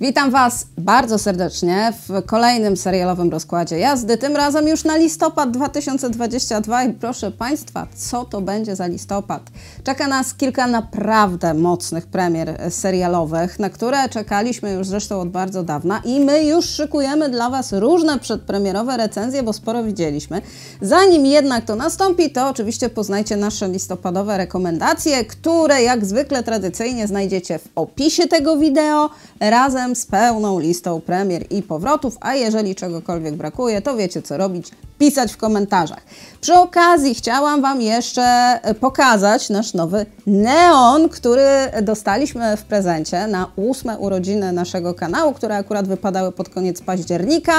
Witam Was bardzo serdecznie w kolejnym serialowym rozkładzie jazdy, tym razem już na listopad 2022 i proszę Państwa, co to będzie za listopad? Czeka nas kilka naprawdę mocnych premier serialowych, na które czekaliśmy już zresztą od bardzo dawna i my już szykujemy dla Was różne przedpremierowe recenzje, bo sporo widzieliśmy. Zanim jednak to nastąpi, to oczywiście poznajcie nasze listopadowe rekomendacje, które jak zwykle tradycyjnie znajdziecie w opisie tego wideo razem z pełną listą premier i powrotów, a jeżeli czegokolwiek brakuje, to wiecie co robić, pisać w komentarzach. Przy okazji chciałam Wam jeszcze pokazać nasz nowy neon, który dostaliśmy w prezencie na ósme urodziny naszego kanału, które akurat wypadały pod koniec października.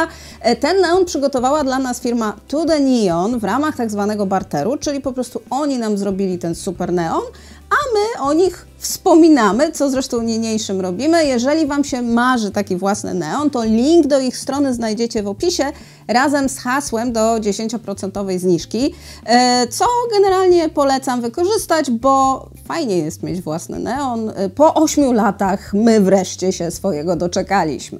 Ten neon przygotowała dla nas firma To The Neon w ramach tak zwanego barteru, czyli po prostu oni nam zrobili ten super neon, a my o nich wspominamy, co zresztą niniejszym robimy. Jeżeli Wam się marzy taki własny neon, to link do ich strony znajdziecie w opisie razem z hasłem do 10% zniżki, e, co generalnie polecam wykorzystać, bo fajnie jest mieć własny neon. E, po 8 latach my wreszcie się swojego doczekaliśmy.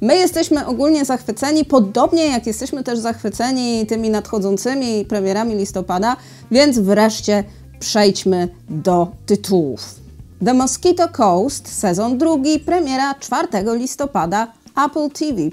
My jesteśmy ogólnie zachwyceni, podobnie jak jesteśmy też zachwyceni tymi nadchodzącymi premierami listopada, więc wreszcie przejdźmy do tytułów. The Mosquito Coast, sezon drugi, premiera 4 listopada Apple TV+.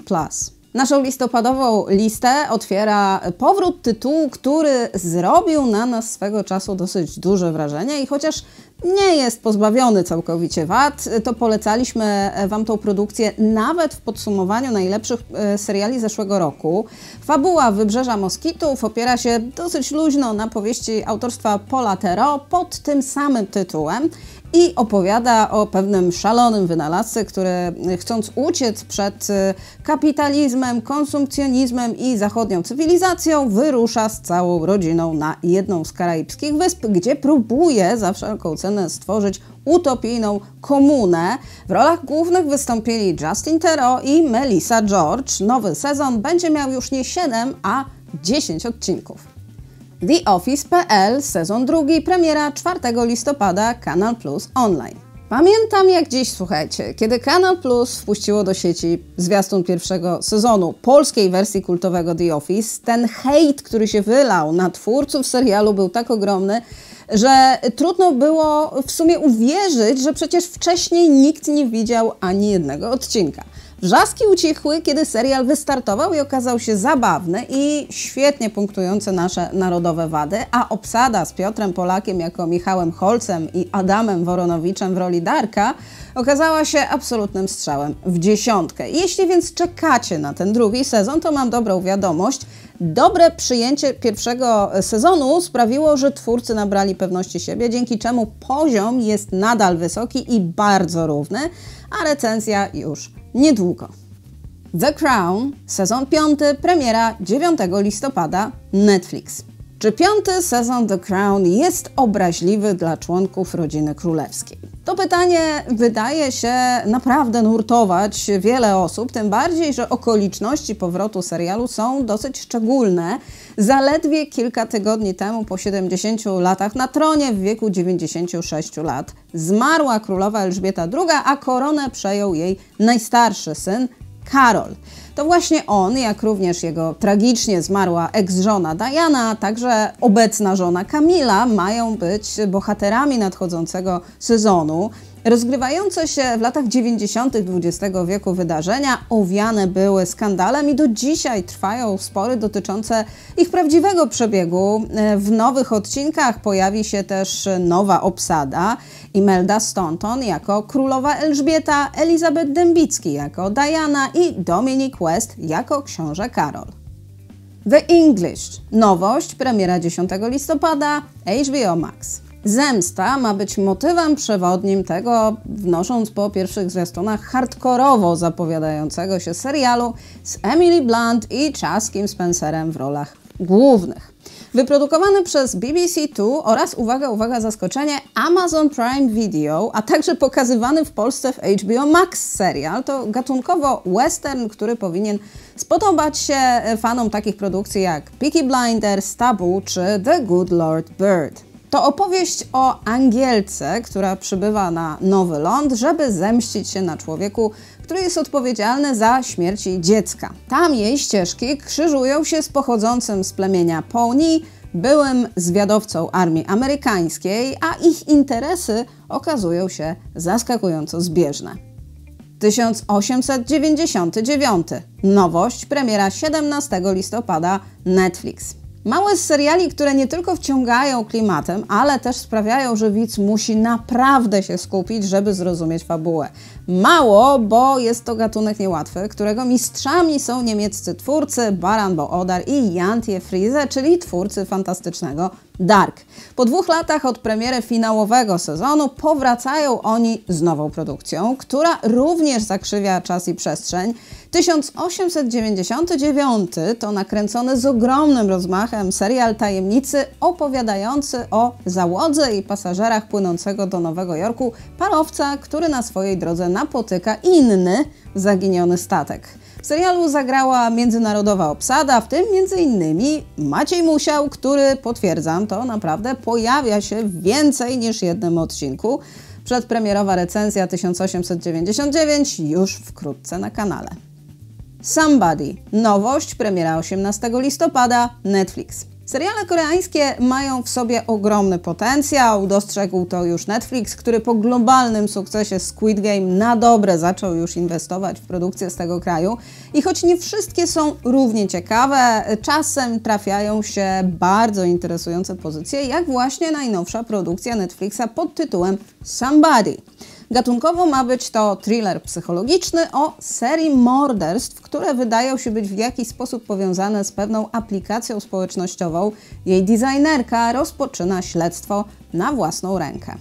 Naszą listopadową listę otwiera powrót tytułu, który zrobił na nas swego czasu dosyć duże wrażenie i chociaż nie jest pozbawiony całkowicie wad, to polecaliśmy Wam tą produkcję nawet w podsumowaniu najlepszych e, seriali zeszłego roku. Fabuła Wybrzeża Moskitów opiera się dosyć luźno na powieści autorstwa Pola Tero pod tym samym tytułem i opowiada o pewnym szalonym wynalazcy, który e, chcąc uciec przed e, kapitalizmem, konsumpcjonizmem i zachodnią cywilizacją, wyrusza z całą rodziną na jedną z karaibskich wysp, gdzie próbuje za wszelką cenę stworzyć utopijną komunę. W rolach głównych wystąpili Justin Tero i Melissa George. Nowy sezon będzie miał już nie 7, a 10 odcinków. The sezon drugi, premiera 4 listopada, Kanal Plus Online. Pamiętam jak dziś, słuchajcie, kiedy Kanal Plus wpuściło do sieci zwiastun pierwszego sezonu polskiej wersji kultowego The Office, ten hejt, który się wylał na twórców serialu był tak ogromny, że trudno było w sumie uwierzyć, że przecież wcześniej nikt nie widział ani jednego odcinka. Wrzaski ucichły, kiedy serial wystartował i okazał się zabawny i świetnie punktujący nasze narodowe wady, a obsada z Piotrem Polakiem jako Michałem Holcem i Adamem Woronowiczem w roli Darka okazała się absolutnym strzałem w dziesiątkę. Jeśli więc czekacie na ten drugi sezon, to mam dobrą wiadomość. Dobre przyjęcie pierwszego sezonu sprawiło, że twórcy nabrali pewności siebie, dzięki czemu poziom jest nadal wysoki i bardzo równy, a recenzja już niedługo. The Crown, sezon 5, premiera 9 listopada, Netflix. Czy piąty sezon The Crown jest obraźliwy dla członków rodziny królewskiej? To pytanie wydaje się naprawdę nurtować wiele osób, tym bardziej, że okoliczności powrotu serialu są dosyć szczególne. Zaledwie kilka tygodni temu, po 70 latach, na tronie w wieku 96 lat zmarła królowa Elżbieta II, a koronę przejął jej najstarszy syn Karol to właśnie on, jak również jego tragicznie zmarła ex-żona Diana, a także obecna żona Kamila mają być bohaterami nadchodzącego sezonu. Rozgrywające się w latach 90. XX wieku wydarzenia owiane były skandalem i do dzisiaj trwają spory dotyczące ich prawdziwego przebiegu. W nowych odcinkach pojawi się też nowa obsada. Imelda Stanton jako królowa Elżbieta, Elizabeth Dębicki jako Diana i Dominic West jako książę Karol. The English. Nowość, premiera 10 listopada, HBO Max. Zemsta ma być motywem przewodnim tego, wnosząc po pierwszych zwiastunach hardkorowo zapowiadającego się serialu z Emily Blunt i Chaskim Spencerem w rolach głównych. Wyprodukowany przez BBC Two oraz, uwaga, uwaga, zaskoczenie, Amazon Prime Video, a także pokazywany w Polsce w HBO Max serial, to gatunkowo western, który powinien spodobać się e, fanom takich produkcji jak Peaky Blinders, Tabu czy The Good Lord Bird. To opowieść o Angielce, która przybywa na Nowy Ląd, żeby zemścić się na człowieku, który jest odpowiedzialny za śmierć jej dziecka. Tam jej ścieżki krzyżują się z pochodzącym z plemienia Pony, byłym zwiadowcą armii amerykańskiej, a ich interesy okazują się zaskakująco zbieżne. 1899. Nowość premiera 17 listopada Netflix. Małe seriali, które nie tylko wciągają klimatem, ale też sprawiają, że widz musi naprawdę się skupić, żeby zrozumieć fabułę. Mało, bo jest to gatunek niełatwy, którego mistrzami są niemieccy twórcy Baran Boodar i Jantje Friese, czyli twórcy fantastycznego Dark. Po dwóch latach od premiery finałowego sezonu powracają oni z nową produkcją, która również zakrzywia czas i przestrzeń. 1899 to nakręcony z ogromnym rozmachem serial Tajemnicy opowiadający o załodze i pasażerach płynącego do Nowego Jorku parowca, który na swojej drodze napotyka inny zaginiony statek. W serialu zagrała międzynarodowa obsada, w tym m.in. Maciej Musiał, który potwierdzam, to naprawdę pojawia się w więcej niż jednym odcinku. Przedpremierowa recenzja 1899 już wkrótce na kanale. Somebody. Nowość, premiera 18 listopada, Netflix. Seriale koreańskie mają w sobie ogromny potencjał, dostrzegł to już Netflix, który po globalnym sukcesie Squid Game na dobre zaczął już inwestować w produkcję z tego kraju. I choć nie wszystkie są równie ciekawe, czasem trafiają się bardzo interesujące pozycje, jak właśnie najnowsza produkcja Netflixa pod tytułem Somebody. Gatunkowo ma być to thriller psychologiczny o serii morderstw, które wydają się być w jakiś sposób powiązane z pewną aplikacją społecznościową. Jej designerka rozpoczyna śledztwo na własną rękę.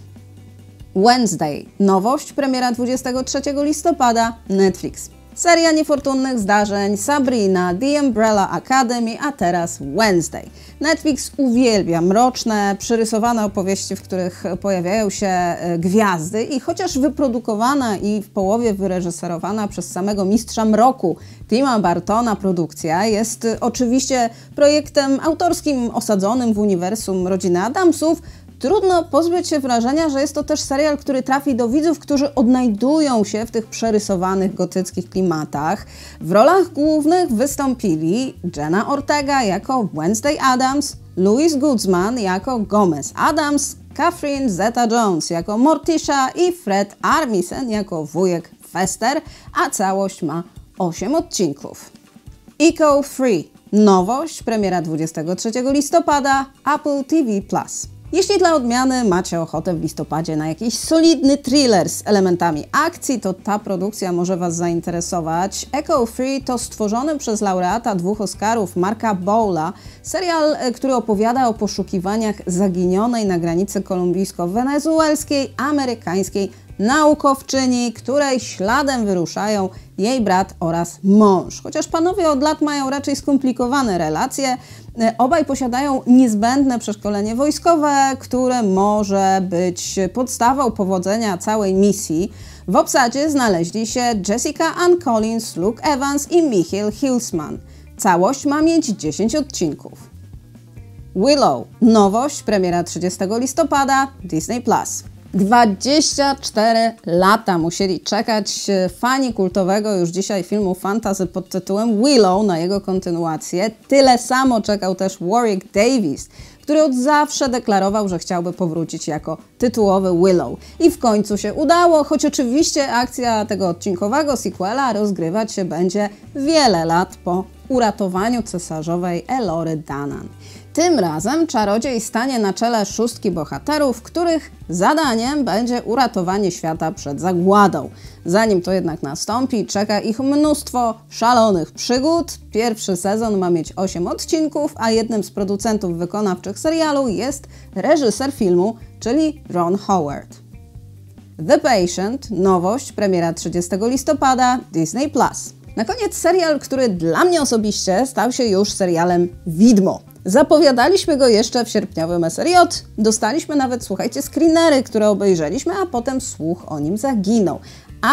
Wednesday. Nowość premiera 23 listopada Netflix. Seria niefortunnych zdarzeń Sabrina, The Umbrella Academy, a teraz Wednesday. Netflix uwielbia mroczne, przyrysowane opowieści, w których pojawiają się e, gwiazdy i chociaż wyprodukowana i w połowie wyreżyserowana przez samego mistrza mroku Tima Bartona produkcja jest oczywiście projektem autorskim osadzonym w uniwersum rodziny Adamsów, trudno pozbyć się wrażenia, że jest to też serial, który trafi do widzów, którzy odnajdują się w tych przerysowanych gotyckich klimatach. W rolach głównych wystąpili Jenna Ortega jako Wednesday Adams, Louis Goodsman jako Gomez Adams, Catherine Zeta-Jones jako Morticia i Fred Armisen jako wujek Fester, a całość ma 8 odcinków. Eco Free Nowość, premiera 23 listopada, Apple TV+. Jeśli dla odmiany macie ochotę w listopadzie na jakiś solidny thriller z elementami akcji, to ta produkcja może Was zainteresować. Echo Free to stworzony przez laureata dwóch Oscarów Marka Bowla serial, e, który opowiada o poszukiwaniach zaginionej na granicy kolumbijsko-wenezuelskiej, amerykańskiej naukowczyni, której śladem wyruszają jej brat oraz mąż. Chociaż panowie od lat mają raczej skomplikowane relacje, Y, obaj posiadają niezbędne przeszkolenie wojskowe, które może być podstawą powodzenia całej misji. W obsadzie znaleźli się Jessica Ann Collins, Luke Evans i Michiel Hilsman. Całość ma mieć 10 odcinków. Willow. Nowość, premiera 30 listopada, Disney+. Plus. 24 lata musieli czekać e, fani kultowego już dzisiaj filmu fantasy pod tytułem Willow na jego kontynuację. Tyle samo czekał też Warwick Davis, który od zawsze deklarował, że chciałby powrócić jako tytułowy Willow. I w końcu się udało, choć oczywiście akcja tego odcinkowego sequela rozgrywać się będzie wiele lat po uratowaniu cesarzowej Elory Danan. Tym razem czarodziej stanie na czele szóstki bohaterów, których zadaniem będzie uratowanie świata przed zagładą. Zanim to jednak nastąpi, czeka ich mnóstwo szalonych przygód. Pierwszy sezon ma mieć 8 odcinków, a jednym z producentów wykonawczych serialu jest reżyser filmu, czyli Ron Howard. The Patient, nowość, premiera 30 listopada, Disney+. Na koniec serial, który dla mnie osobiście stał się już serialem widmo. Zapowiadaliśmy go jeszcze w sierpniowym SRJ. Dostaliśmy nawet, słuchajcie, screenery, które obejrzeliśmy, a potem słuch o nim zaginął.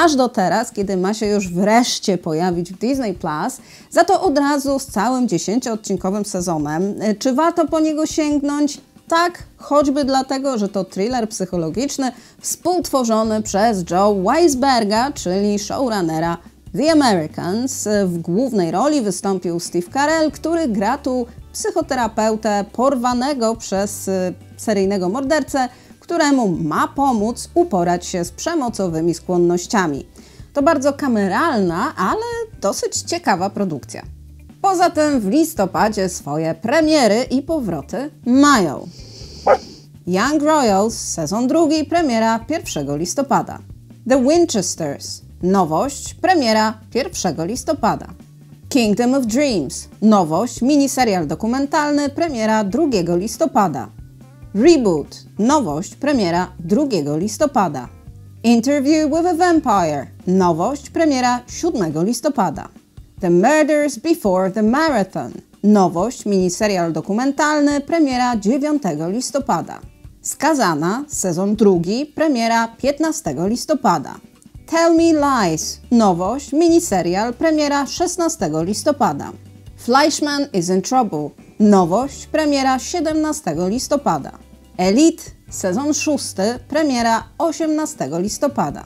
Aż do teraz, kiedy ma się już wreszcie pojawić w Disney Plus, za to od razu z całym 10-odcinkowym sezonem. E, czy warto po niego sięgnąć? Tak, choćby dlatego, że to thriller psychologiczny współtworzony przez Joe Weisberga, czyli showrunnera The Americans. E, w głównej roli wystąpił Steve Carell, który gra tu psychoterapeutę porwanego przez e, seryjnego mordercę, któremu ma pomóc uporać się z przemocowymi skłonnościami. To bardzo kameralna, ale dosyć ciekawa produkcja. Poza tym w listopadzie swoje premiery i powroty mają. Young Royals, sezon drugi, premiera 1 listopada. The Winchesters, Nowość premiera 1 listopada. Kingdom of Dreams. Nowość miniserial dokumentalny premiera 2 listopada. Reboot. Nowość premiera 2 listopada. Interview with a Vampire. Nowość premiera 7 listopada. The Murders Before the Marathon. Nowość miniserial dokumentalny premiera 9 listopada. Skazana sezon drugi premiera 15 listopada. Tell Me Lies, nowość, miniserial, premiera 16 listopada. Fleischman is in Trouble, nowość, premiera 17 listopada. Elite, sezon 6, premiera 18 listopada.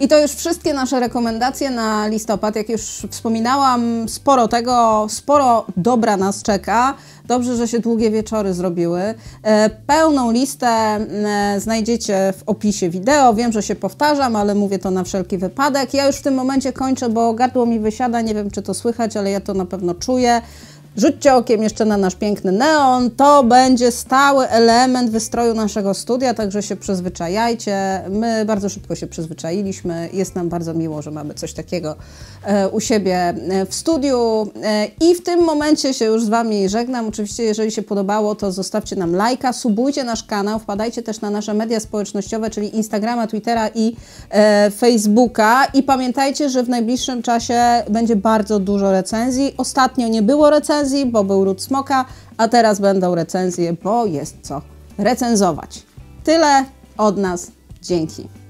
I to już wszystkie nasze rekomendacje na listopad. Jak już wspominałam, sporo tego, sporo dobra nas czeka. Dobrze, że się długie wieczory zrobiły. E, pełną listę e, znajdziecie w opisie wideo. Wiem, że się powtarzam, ale mówię to na wszelki wypadek. Ja już w tym momencie kończę, bo gardło mi wysiada. Nie wiem, czy to słychać, ale ja to na pewno czuję. Rzućcie okiem jeszcze na nasz piękny neon. To będzie stały element wystroju naszego studia, także się przyzwyczajajcie. My bardzo szybko się przyzwyczailiśmy. Jest nam bardzo miło, że mamy coś takiego e, u siebie e, w studiu. E, I w tym momencie się już z Wami żegnam. Oczywiście, jeżeli się podobało, to zostawcie nam lajka, subujcie nasz kanał, wpadajcie też na nasze media społecznościowe, czyli Instagrama, Twittera i Facebooka. I pamiętajcie, że w najbliższym czasie będzie bardzo dużo recenzji. Ostatnio nie było recenzji recenzji, bo był ród smoka, a teraz będą recenzje, bo jest co recenzować. Tyle od nas. Dzięki.